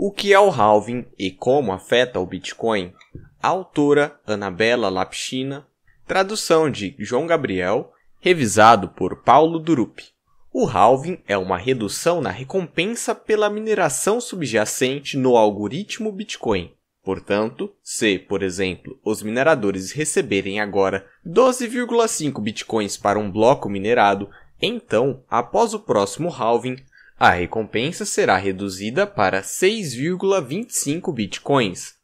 O que é o halving e como afeta o Bitcoin? A autora Anabela Lapchina, tradução de João Gabriel, revisado por Paulo Durup. O halving é uma redução na recompensa pela mineração subjacente no algoritmo Bitcoin. Portanto, se, por exemplo, os mineradores receberem agora 12,5 bitcoins para um bloco minerado, então, após o próximo halving, a recompensa será reduzida para 6,25 bitcoins.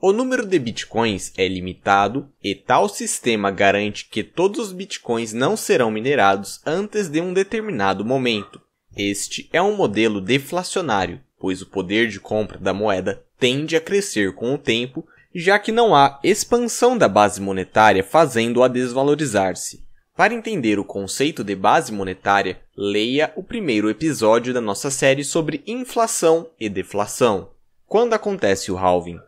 O número de bitcoins é limitado e tal sistema garante que todos os bitcoins não serão minerados antes de um determinado momento. Este é um modelo deflacionário, pois o poder de compra da moeda tende a crescer com o tempo, já que não há expansão da base monetária fazendo-a desvalorizar-se. Para entender o conceito de base monetária, leia o primeiro episódio da nossa série sobre inflação e deflação. Quando acontece o halving?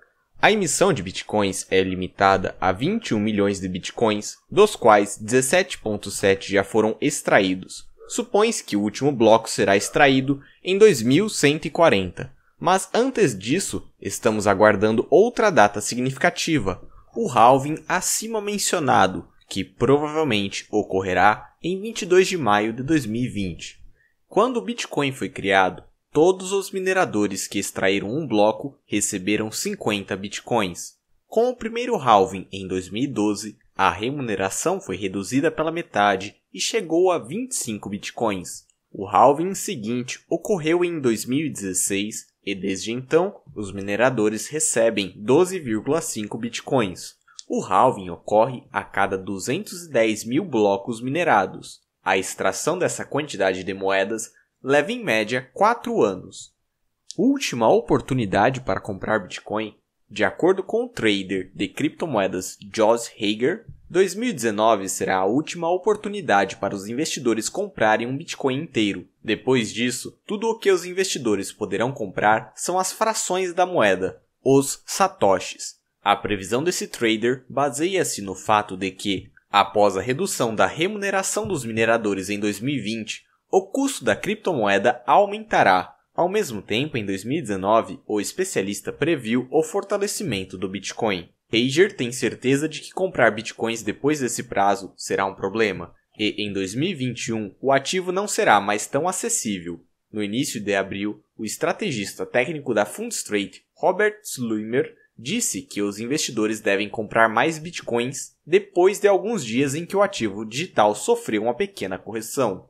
A emissão de bitcoins é limitada a 21 milhões de bitcoins, dos quais 17,7 já foram extraídos. Supõe-se que o último bloco será extraído em 2140, mas antes disso, estamos aguardando outra data significativa, o halving acima mencionado, que provavelmente ocorrerá em 22 de maio de 2020. Quando o Bitcoin foi criado, todos os mineradores que extraíram um bloco receberam 50 bitcoins. Com o primeiro halving em 2012, a remuneração foi reduzida pela metade e chegou a 25 bitcoins. O halving seguinte ocorreu em 2016 e desde então os mineradores recebem 12,5 bitcoins. O halving ocorre a cada 210 mil blocos minerados. A extração dessa quantidade de moedas leva em média 4 anos. Última oportunidade para comprar Bitcoin, de acordo com o trader de criptomoedas Joss Hager, 2019 será a última oportunidade para os investidores comprarem um Bitcoin inteiro. Depois disso, tudo o que os investidores poderão comprar são as frações da moeda, os satoshis. A previsão desse trader baseia-se no fato de que, após a redução da remuneração dos mineradores em 2020, o custo da criptomoeda aumentará. Ao mesmo tempo, em 2019, o especialista previu o fortalecimento do Bitcoin. Rager tem certeza de que comprar bitcoins depois desse prazo será um problema, e em 2021 o ativo não será mais tão acessível. No início de abril, o estrategista técnico da Fundstrate, Robert Sluimer, disse que os investidores devem comprar mais bitcoins depois de alguns dias em que o ativo digital sofreu uma pequena correção.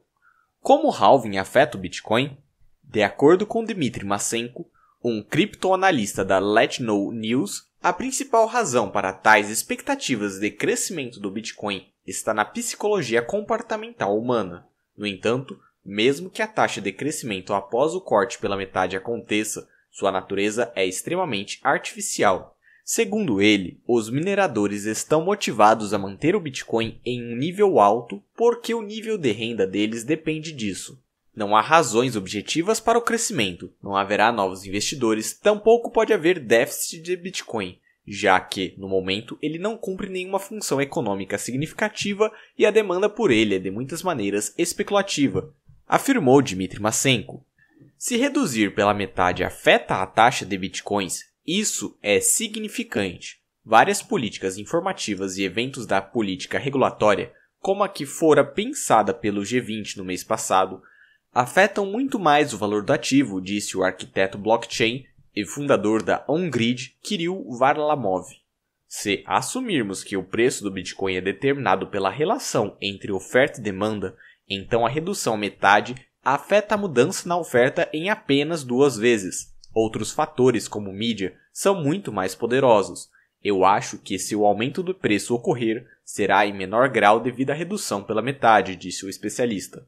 Como o halving afeta o Bitcoin? De acordo com Dmitry Masenko, um criptoanalista da Let Know News, a principal razão para tais expectativas de crescimento do Bitcoin está na psicologia comportamental humana. No entanto, mesmo que a taxa de crescimento após o corte pela metade aconteça, sua natureza é extremamente artificial. Segundo ele, os mineradores estão motivados a manter o Bitcoin em um nível alto porque o nível de renda deles depende disso. Não há razões objetivas para o crescimento, não haverá novos investidores, tampouco pode haver déficit de Bitcoin, já que, no momento, ele não cumpre nenhuma função econômica significativa e a demanda por ele é, de muitas maneiras, especulativa, afirmou Dmitry Masenko. Se reduzir pela metade afeta a taxa de bitcoins, isso é significante. Várias políticas informativas e eventos da política regulatória, como a que fora pensada pelo G20 no mês passado, afetam muito mais o valor do ativo, disse o arquiteto blockchain e fundador da OnGrid, Kirill Varlamov. Se assumirmos que o preço do Bitcoin é determinado pela relação entre oferta e demanda, então a redução à metade afeta a mudança na oferta em apenas duas vezes. Outros fatores, como mídia, são muito mais poderosos. Eu acho que se o aumento do preço ocorrer, será em menor grau devido à redução pela metade, disse o especialista.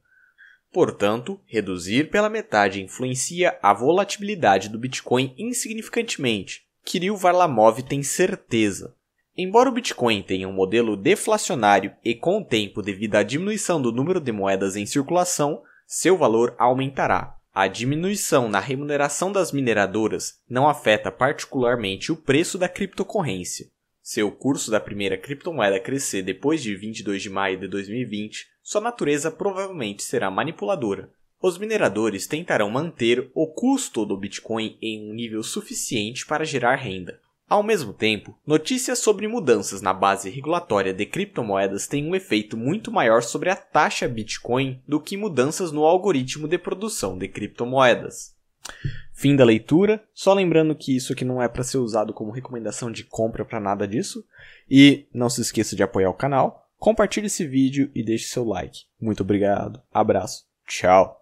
Portanto, reduzir pela metade influencia a volatilidade do Bitcoin insignificantemente. Kirill Varlamov tem certeza. Embora o Bitcoin tenha um modelo deflacionário e com o tempo devido à diminuição do número de moedas em circulação, seu valor aumentará. A diminuição na remuneração das mineradoras não afeta particularmente o preço da criptocorrência. Se o curso da primeira criptomoeda crescer depois de 22 de maio de 2020, sua natureza provavelmente será manipuladora. Os mineradores tentarão manter o custo do Bitcoin em um nível suficiente para gerar renda. Ao mesmo tempo, notícias sobre mudanças na base regulatória de criptomoedas têm um efeito muito maior sobre a taxa Bitcoin do que mudanças no algoritmo de produção de criptomoedas. Fim da leitura, só lembrando que isso aqui não é para ser usado como recomendação de compra para nada disso. E não se esqueça de apoiar o canal, compartilhe esse vídeo e deixe seu like. Muito obrigado, abraço, tchau!